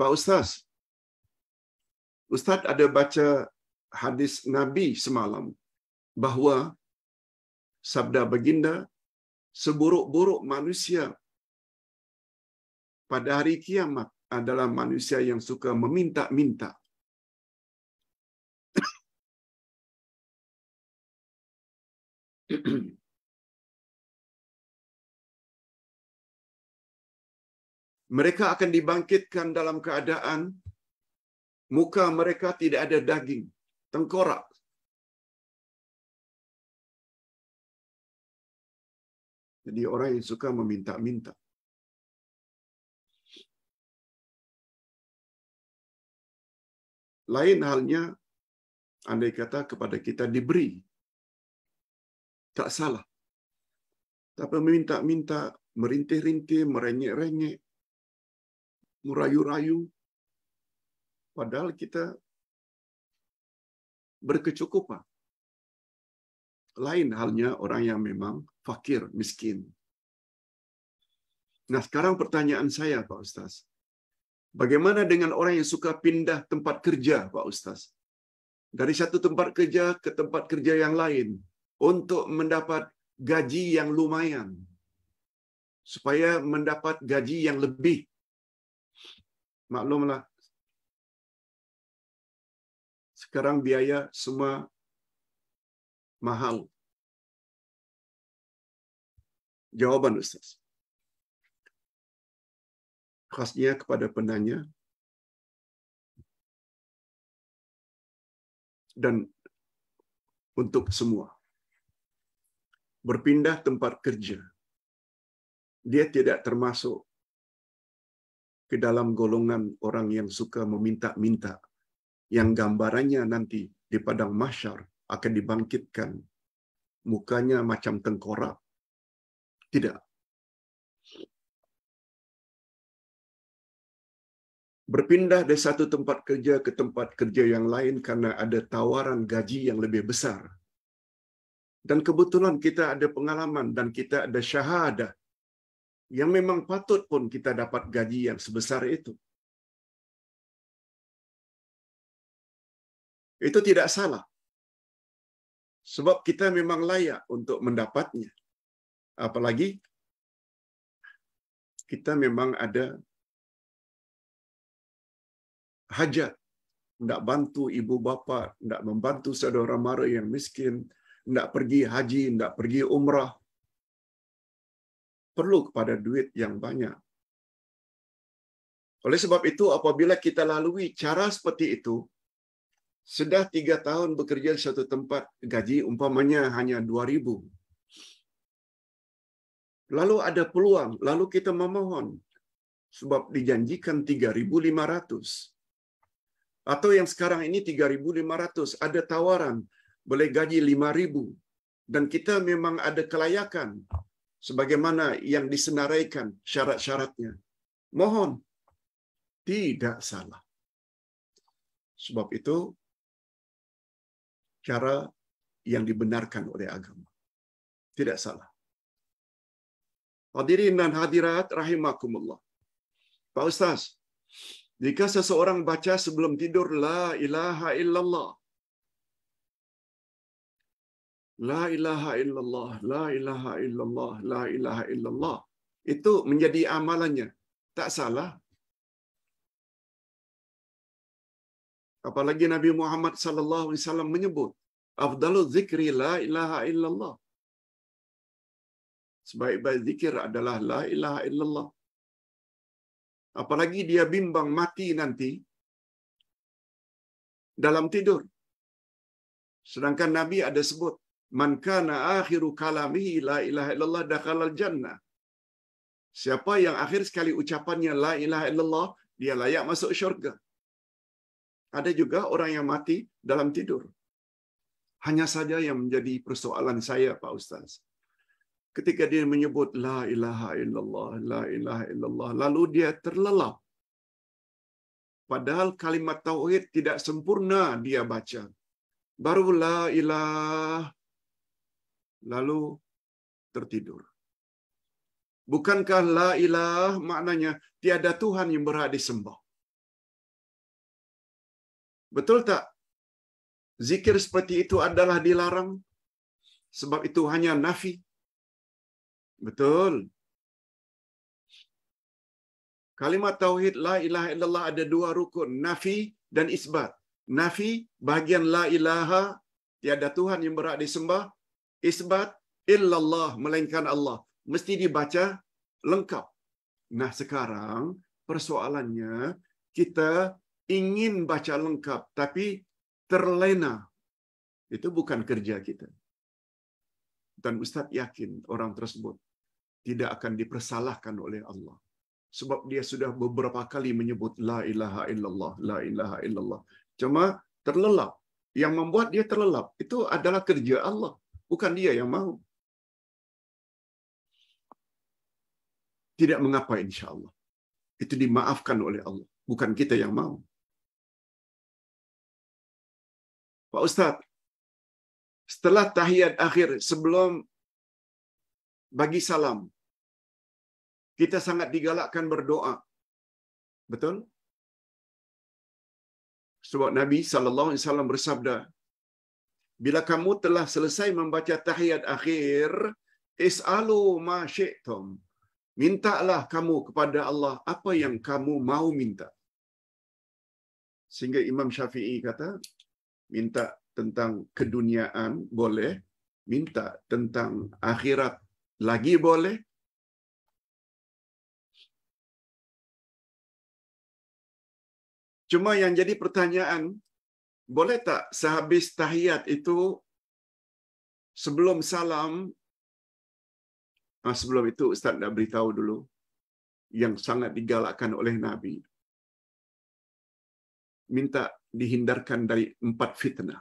Pak Ustaz, Ustaz ada baca hadis Nabi semalam bahwa sabda baginda seburuk-buruk manusia pada hari kiamat adalah manusia yang suka meminta-minta. Mereka akan dibangkitkan dalam keadaan muka mereka tidak ada daging, tengkorak. Jadi orang yang suka meminta-minta. Lain halnya, andai kata kepada kita diberi. Tak salah. Tapi meminta-minta, merintih-rintih, merengek-rengek merayu-rayu. Padahal kita berkecukupan. Lain halnya orang yang memang fakir, miskin. Nah sekarang pertanyaan saya Pak Ustaz. Bagaimana dengan orang yang suka pindah tempat kerja Pak Ustaz? Dari satu tempat kerja ke tempat kerja yang lain untuk mendapat gaji yang lumayan supaya mendapat gaji yang lebih maklumlah sekarang biaya semua mahal. Jawaban Ustaz. Khasnya kepada penanya dan untuk semua. Berpindah tempat kerja. Dia tidak termasuk ke dalam golongan orang yang suka meminta-minta, yang gambarannya nanti di padang mahsyar akan dibangkitkan. Mukanya macam tengkorak. Tidak. Berpindah dari satu tempat kerja ke tempat kerja yang lain karena ada tawaran gaji yang lebih besar. Dan kebetulan kita ada pengalaman dan kita ada syahadah yang memang patut pun kita dapat gaji yang sebesar itu. Itu tidak salah. Sebab kita memang layak untuk mendapatnya. Apalagi kita memang ada hajat tidak bantu ibu bapa, tidak membantu saudara mara yang miskin, tidak pergi haji, tidak pergi umrah, perlu kepada duit yang banyak. Oleh sebab itu, apabila kita lalui cara seperti itu, sudah tiga tahun bekerja di satu tempat, gaji umpamanya hanya dua ribu, Lalu ada peluang, lalu kita memohon. Sebab dijanjikan tiga ribu lima ratus, Atau yang sekarang ini tiga ribu lima ratus ada tawaran, boleh gaji lima ribu Dan kita memang ada kelayakan, sebagaimana yang disenaraikan syarat-syaratnya. Mohon tidak salah. Sebab itu cara yang dibenarkan oleh agama. Tidak salah. Hadirin dan hadirat rahimakumullah. Pak Ustaz, jika seseorang baca sebelum tidur la ilaha illallah La ilaha illallah, la ilaha illallah, la ilaha illallah. Itu menjadi amalannya. Tak salah. Apalagi Nabi Muhammad sallallahu alaihi wasallam menyebut, afdalu zikri la ilaha illallah. Sebaik-baik zikir adalah la ilaha illallah. Apalagi dia bimbang mati nanti dalam tidur. Sedangkan Nabi ada sebut Man kana akhiru kalamihi la ilaha illallah dakhalal jannah. Siapa yang akhir sekali ucapannya la ilaha illallah, dia layak masuk syurga. Ada juga orang yang mati dalam tidur. Hanya saja yang menjadi persoalan saya, Pak Ustaz. Ketika dia menyebut la ilaha illallah, la ilaha illallah, lalu dia terlelap. Padahal kalimat tauhid tidak sempurna dia baca. Barulah la ilah lalu tertidur. Bukankah la ilah maknanya tiada Tuhan yang berhak disembah? Betul tak? Zikir seperti itu adalah dilarang sebab itu hanya nafi. Betul. Kalimat tauhid la ilaha illallah ada dua rukun, nafi dan isbat. Nafi bagian la ilaha tiada Tuhan yang berhak disembah, isbat illallah melainkan Allah mesti dibaca lengkap. Nah, sekarang persoalannya kita ingin baca lengkap tapi terlena. Itu bukan kerja kita. Dan Ustaz yakin orang tersebut tidak akan dipersalahkan oleh Allah. Sebab dia sudah beberapa kali menyebut la ilaha illallah, la ilaha illallah. Cuma terlelap. Yang membuat dia terlelap itu adalah kerja Allah. Bukan dia yang mau. Tidak mengapa insya Allah. Itu dimaafkan oleh Allah. Bukan kita yang mau. Pak Ustaz, setelah tahiyat akhir sebelum bagi salam, kita sangat digalakkan berdoa. Betul? Sebab Nabi SAW bersabda, bila kamu telah selesai membaca tahiyat akhir, is'alu ma syi'tum. Mintalah kamu kepada Allah apa yang kamu mahu minta. Sehingga Imam Syafi'i kata, minta tentang keduniaan boleh, minta tentang akhirat lagi boleh. Cuma yang jadi pertanyaan, boleh tak sehabis tahiyat itu sebelum salam ah, sebelum itu ustaz dah beritahu dulu yang sangat digalakkan oleh nabi minta dihindarkan dari empat fitnah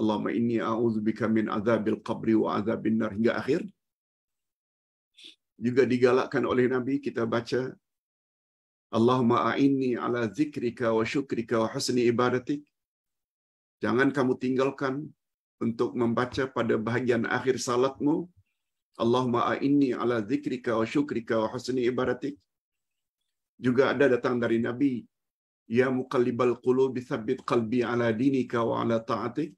Allahumma inni a'udzubika min azabil qabri wa azabin nar hingga akhir juga digalakkan oleh nabi kita baca Allahumma a'inni ala zikrika wa syukrika wa husni ibadatik Jangan kamu tinggalkan untuk membaca pada bahagian akhir salatmu. Allahumma a'inni ala zikrika wa syukrika wa husni ibaratik. Juga ada datang dari Nabi. Ya muqallibal qulubi thabbit qalbi ala dinika wa ala ta'atik.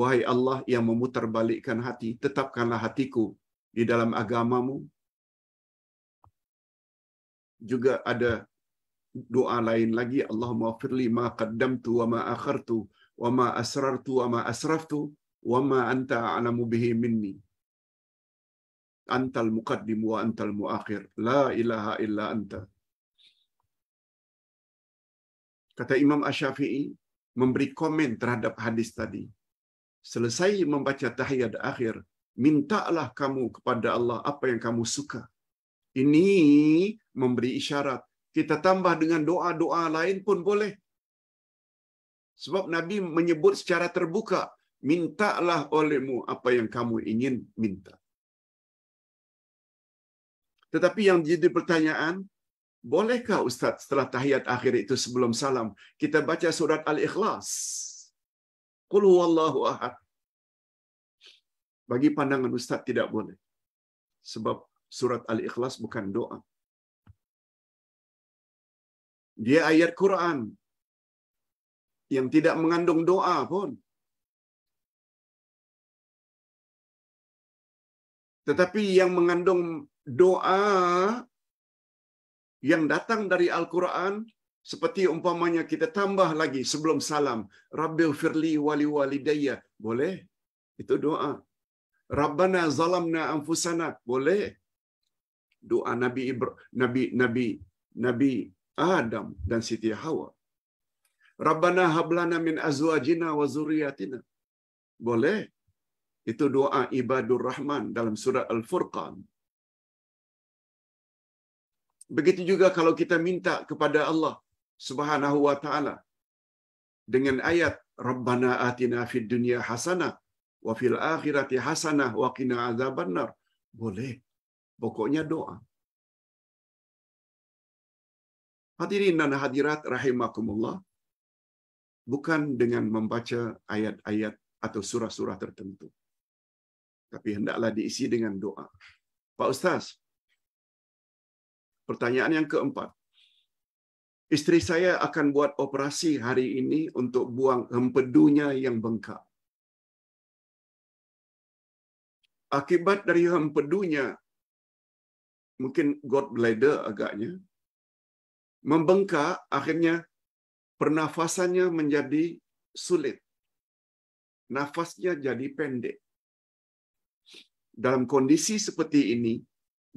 Wahai Allah yang memutarbalikkan hati, tetapkanlah hatiku di dalam agamamu. Juga ada doa lain lagi Allahumma firli ma qaddamtu wa ma akhartu wa ma asrartu wa ma asraftu wa anta a'lamu bihi minni antal muqaddim wa antal muakhir la ilaha illa anta kata Imam Asy-Syafi'i memberi komen terhadap hadis tadi selesai membaca tahiyat akhir mintalah kamu kepada Allah apa yang kamu suka ini memberi isyarat kita tambah dengan doa-doa lain pun boleh Sebab Nabi menyebut secara terbuka, mintalah olehmu apa yang kamu ingin minta. Tetapi yang jadi pertanyaan, bolehkah Ustaz setelah tahiyat akhir itu sebelum salam, kita baca surat Al-Ikhlas? Qul huwallahu ahad. Bagi pandangan Ustaz tidak boleh. Sebab surat Al-Ikhlas bukan doa. Dia ayat Quran, yang tidak mengandung doa pun. Tetapi yang mengandung doa yang datang dari Al-Quran, seperti umpamanya kita tambah lagi sebelum salam, Rabbil Firli Wali Walidayya, boleh. Itu doa. Rabbana zalamna anfusana, boleh. Doa Nabi Ibrahim, Nabi, Nabi, Nabi Adam dan Siti Hawa. Rabbana hablana min azwajina wa zuriyatina, Boleh. Itu doa ibadur rahman dalam surah Al-Furqan. Begitu juga kalau kita minta kepada Allah Subhanahu wa taala dengan ayat Rabbana atina fid dunya hasanah wa fil akhirati hasanah wa qina azabannar. Boleh. Pokoknya doa. Hadirin dan hadirat rahimakumullah bukan dengan membaca ayat-ayat atau surah-surah tertentu. Tapi hendaklah diisi dengan doa. Pak Ustaz, pertanyaan yang keempat. Istri saya akan buat operasi hari ini untuk buang hempedunya yang bengkak. Akibat dari hempedunya, mungkin bladder agaknya, membengkak akhirnya pernafasannya menjadi sulit. Nafasnya jadi pendek. Dalam kondisi seperti ini,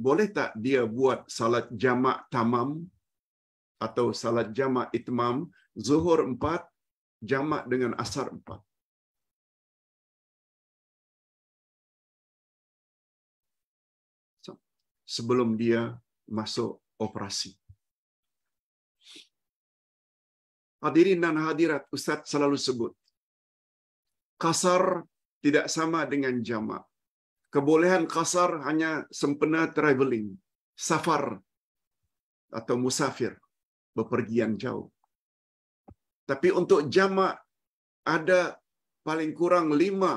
boleh tak dia buat salat jamak tamam atau salat jamak itmam, zuhur empat, jamak dengan asar empat? Sebelum dia masuk operasi. Hadirin dan hadirat, Ustadz selalu sebut. Kasar tidak sama dengan jamak. Kebolehan kasar hanya sempena traveling, safar, atau musafir, bepergian jauh. Tapi untuk jamak ada paling kurang lima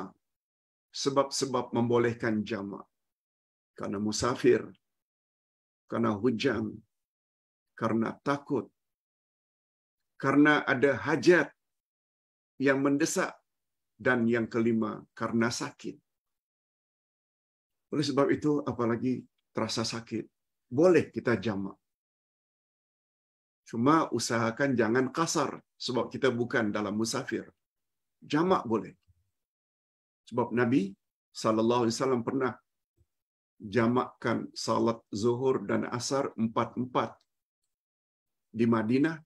sebab-sebab membolehkan jamak. Karena musafir, karena hujan, karena takut, karena ada hajat yang mendesak, dan yang kelima karena sakit. Oleh sebab itu, apalagi terasa sakit, boleh kita jamak. Cuma usahakan jangan kasar, sebab kita bukan dalam musafir. Jamak boleh. Sebab Nabi saw pernah jamakkan salat zuhur dan asar empat-empat di Madinah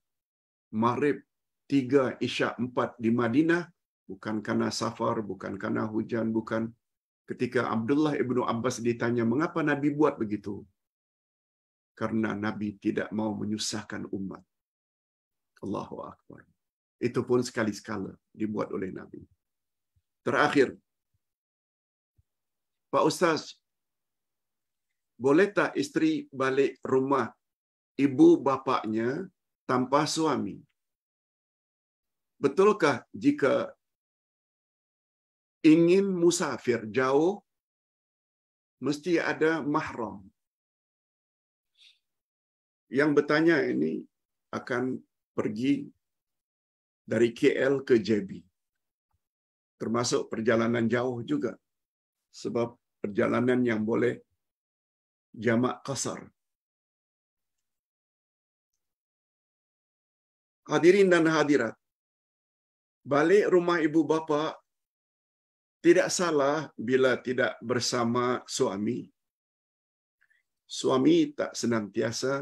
maghrib, tiga isyak, empat di Madinah, bukan karena safar, bukan karena hujan, bukan ketika Abdullah ibnu Abbas ditanya mengapa Nabi buat begitu. Karena Nabi tidak mau menyusahkan umat. Allahu Akbar. Itu pun sekali-sekala dibuat oleh Nabi. Terakhir, Pak Ustaz, boleh tak istri balik rumah ibu bapaknya tanpa suami. Betulkah jika ingin musafir jauh, mesti ada mahram? Yang bertanya ini akan pergi dari KL ke JB. Termasuk perjalanan jauh juga. Sebab perjalanan yang boleh jamak kasar. hadirin dan hadirat, balik rumah ibu bapa tidak salah bila tidak bersama suami. Suami tak senantiasa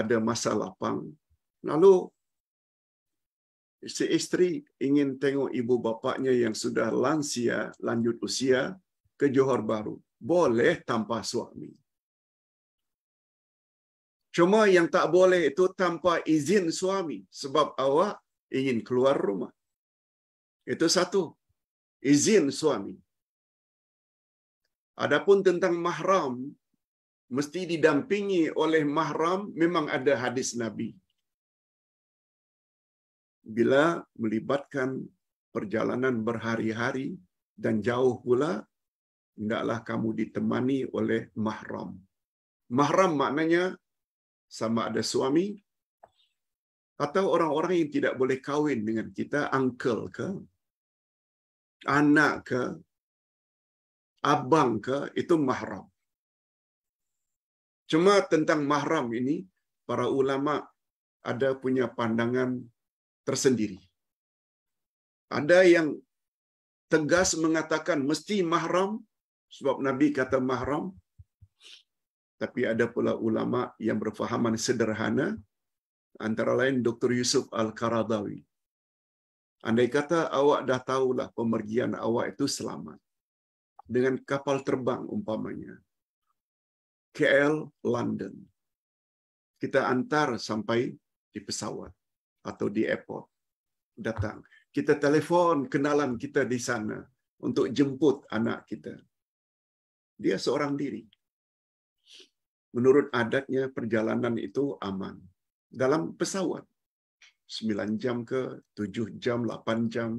ada masa lapang. Lalu si istri ingin tengok ibu bapaknya yang sudah lansia, lanjut usia, ke Johor Baru. Boleh tanpa suami. Cuma yang tak boleh itu tanpa izin suami sebab awak ingin keluar rumah. Itu satu. Izin suami. Adapun tentang mahram mesti didampingi oleh mahram memang ada hadis Nabi. Bila melibatkan perjalanan berhari-hari dan jauh pula hendaklah kamu ditemani oleh mahram. Mahram maknanya sama ada suami, atau orang-orang yang tidak boleh kawin dengan kita, uncle ke, anak ke, abang ke, itu mahram. Cuma tentang mahram ini, para ulama ada punya pandangan tersendiri. Ada yang tegas mengatakan mesti mahram, sebab Nabi kata mahram tapi ada pula ulama yang berfahaman sederhana, antara lain Dr. Yusuf al Karadawi. Andai kata awak dah tahulah pemergian awak itu selamat. Dengan kapal terbang umpamanya. KL, London. Kita antar sampai di pesawat atau di airport. Datang. Kita telefon kenalan kita di sana untuk jemput anak kita. Dia seorang diri menurut adatnya perjalanan itu aman. Dalam pesawat, 9 jam ke 7 jam, 8 jam.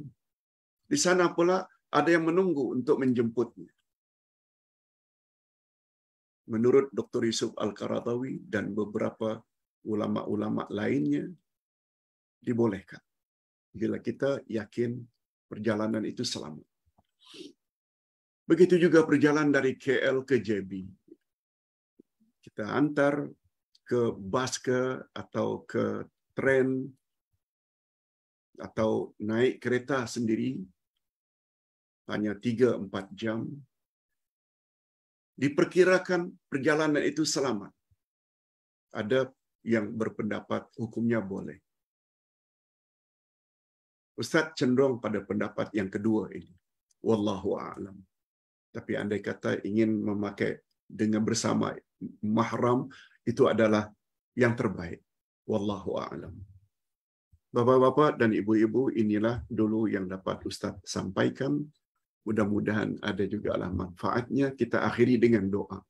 Di sana pula ada yang menunggu untuk menjemputnya. Menurut Dr. Yusuf Al-Karatawi dan beberapa ulama-ulama lainnya, dibolehkan bila kita yakin perjalanan itu selamat. Begitu juga perjalanan dari KL ke JB kita antar ke ke atau ke tren atau naik kereta sendiri hanya 3 4 jam diperkirakan perjalanan itu selamat ada yang berpendapat hukumnya boleh Ustaz cenderung pada pendapat yang kedua ini wallahu a'lam tapi andai kata ingin memakai dengan bersama mahram itu adalah yang terbaik. Wallahu a'lam. Bapak-bapak dan ibu-ibu, inilah dulu yang dapat Ustaz sampaikan. Mudah-mudahan ada juga lah manfaatnya. Kita akhiri dengan doa.